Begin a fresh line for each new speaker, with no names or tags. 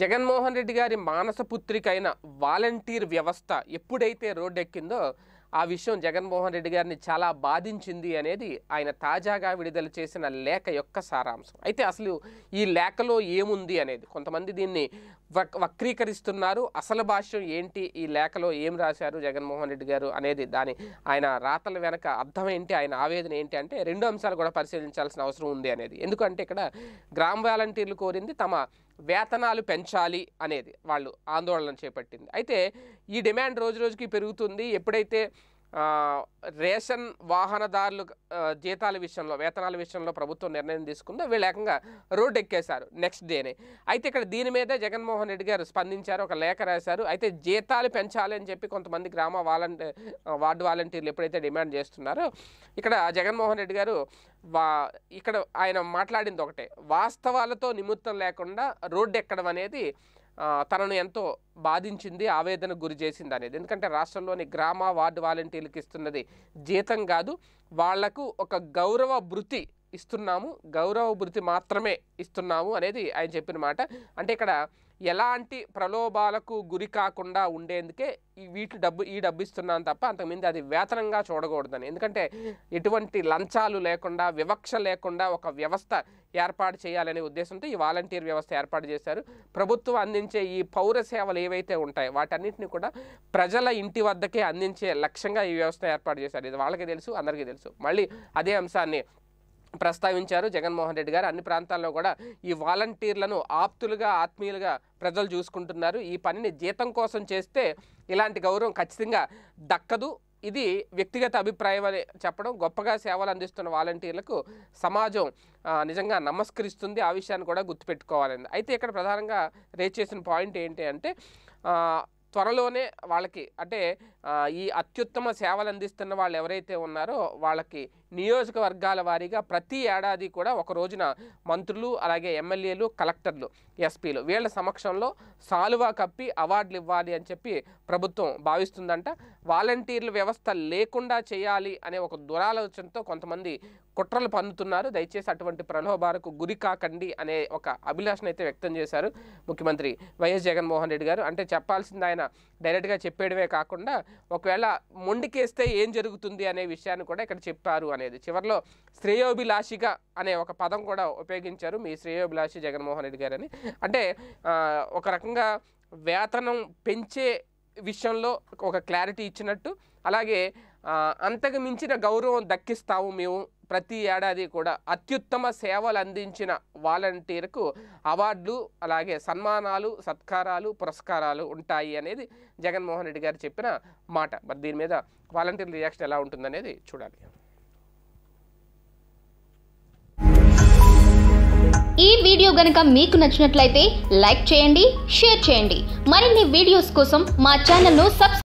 జగన్మోహన్ రెడ్డి గారి మానస పుత్రికైన వాలంటీర్ వ్యవస్థ ఎప్పుడైతే రోడ్డెక్కిందో ఆ విషయం జగన్మోహన్ రెడ్డి గారిని చాలా బాధించింది అనేది ఆయన తాజాగా విడుదల చేసిన లేఖ యొక్క సారాంశం అయితే అసలు ఈ లేఖలో ఏముంది అనేది కొంతమంది దీన్ని వక్రీకరిస్తున్నారు అసలు భాష్యం ఏంటి ఈ లేఖలో ఏం రాశారు జగన్మోహన్ రెడ్డి గారు అనేది దాని ఆయన రాతల వెనక అర్థం ఏంటి ఆయన ఆవేదన ఏంటి అంటే రెండు అంశాలు కూడా పరిశీలించాల్సిన అవసరం ఉంది అనేది ఎందుకంటే ఇక్కడ గ్రామ వాలంటీర్లు కోరింది తమ వేతనాలు పెంచాలి అనేది వాళ్ళు ఆందోళన చేపట్టింది అయితే ఈ డిమాండ్ రోజు రోజుకి పెరుగుతుంది ఎప్పుడైతే రేషన్ వాహనదారులు జీతాల విషయంలో వేతనాల విషయంలో ప్రభుత్వం నిర్ణయం తీసుకుందో వీళ్ళు ఏకంగా రోడ్డు ఎక్కేశారు నెక్స్ట్ డేనే అయితే ఇక్కడ దీని మీదే జగన్మోహన్ రెడ్డి గారు స్పందించారు ఒక లేఖ రాశారు అయితే జీతాలు పెంచాలి అని చెప్పి కొంతమంది గ్రామ వాలంటీ వార్డు వాలంటీర్లు ఎప్పుడైతే డిమాండ్ చేస్తున్నారో ఇక్కడ జగన్మోహన్ రెడ్డి గారు వా ఇక్కడ ఆయన మాట్లాడింది ఒకటే వాస్తవాలతో నిమిత్తం లేకుండా రోడ్డు ఎక్కడం అనేది తనను ఎంతో బాధించింది ఆవేదన గురి చేసింది అనేది ఎందుకంటే రాష్ట్రంలోని గ్రామ వార్డు వాలంటీర్లకు ఇస్తున్నది జీతం కాదు వాళ్లకు ఒక గౌరవ భృతి ఇస్తున్నాము గౌరవభృతి మాత్రమే ఇస్తున్నాము అనేది ఆయన చెప్పిన మాట అంటే ఇక్కడ ఎలాంటి ప్రలోభాలకు గురి కాకుండా ఉండేందుకే వీటి డబ్బు ఈ డబ్బు ఇస్తున్నాను తప్ప అంతకుమింది అది వేతనంగా చూడకూడదని ఎందుకంటే ఎటువంటి లంచాలు లేకుండా వివక్ష లేకుండా ఒక వ్యవస్థ ఏర్పాటు చేయాలనే ఉద్దేశంతో ఈ వాలంటీర్ వ్యవస్థ ఏర్పాటు చేశారు ప్రభుత్వం అందించే ఈ పౌర సేవలు ఏవైతే ఉంటాయో వాటన్నిటిని కూడా ప్రజల ఇంటి వద్దకే అందించే లక్ష్యంగా ఈ వ్యవస్థ ఏర్పాటు చేశారు ఇది వాళ్ళకి తెలుసు అందరికీ తెలుసు మళ్ళీ అదే అంశాన్ని ప్రస్తావించారు జగన్మోహన్ రెడ్డి గారు అన్ని ప్రాంతాల్లో కూడా ఈ వాలంటీర్లను ఆప్తులుగా ఆత్మీయులుగా ప్రజలు చూసుకుంటున్నారు ఈ పనిని జీతం కోసం చేస్తే ఇలాంటి గౌరవం ఖచ్చితంగా దక్కదు ఇది వ్యక్తిగత అభిప్రాయం అని చెప్పడం గొప్పగా సేవలు అందిస్తున్న వాలంటీర్లకు సమాజం నిజంగా నమస్కరిస్తుంది ఆ విషయాన్ని కూడా గుర్తుపెట్టుకోవాలండి అయితే ఇక్కడ ప్రధానంగా రేజ్ చేసిన పాయింట్ ఏంటి అంటే త్వరలోనే వాళ్ళకి అంటే ఈ అత్యుత్తమ సేవలు అందిస్తున్న వాళ్ళు ఎవరైతే ఉన్నారో వాళ్ళకి నియోజకవర్గాల వారీగా ప్రతి ఏడాది కూడా ఒక రోజున మంత్రులు అలాగే ఎమ్మెల్యేలు కలెక్టర్లు ఎస్పీలు వీళ్ళ సమక్షంలో సాలువా కప్పి అవార్డులు ఇవ్వాలి అని చెప్పి ప్రభుత్వం భావిస్తుందంట వాలంటీర్ల వ్యవస్థ లేకుండా చేయాలి అనే ఒక దురాలోచనతో కొంతమంది కుట్రలు పన్నుతున్నారు దయచేసి అటువంటి ప్రలోభాలకు గురి కాకండి అనే ఒక అభిలాషనైతే అయితే వ్యక్తం చేశారు ముఖ్యమంత్రి వైఎస్ జగన్మోహన్ రెడ్డి గారు అంటే చెప్పాల్సింది ఆయన డైరెక్ట్గా చెప్పేయడమే కాకుండా ఒకవేళ మొండికేస్తే ఏం జరుగుతుంది అనే విషయాన్ని కూడా ఇక్కడ చెప్పారు అనేది చివరిలో శ్రేయోభిలాషిగా అనే ఒక పదం కూడా ఉపయోగించారు మీ శ్రేయోభిలాషి జగన్మోహన్ రెడ్డి గారని అంటే ఒక రకంగా వేతనం పెంచే విషయంలో ఒక క్లారిటీ ఇచ్చినట్టు అలాగే అంతకు మించిన గౌరవం దక్కిస్తాము మేము ప్రతి ఏడాది కూడా అత్యుత్తమ సేవలు అందించిన వాలంటీర్కు అవార్డులు అలాగే సన్మానాలు సత్కారాలు పురస్కారాలు ఉంటాయి అనేది జగన్మోహన్ రెడ్డి గారు చెప్పిన మాట మరి దీని మీద వాలంటీర్ రియాక్షన్ ఎలా ఉంటుందనేది చూడాలి ఈ వీడియో గనక మీకు నచ్చినట్లయితే లైక్ చేయండి షేర్ చేయండి మరిన్ని వీడియోస్ కోసం మా ఛానల్ను సబ్స్క్రైబ్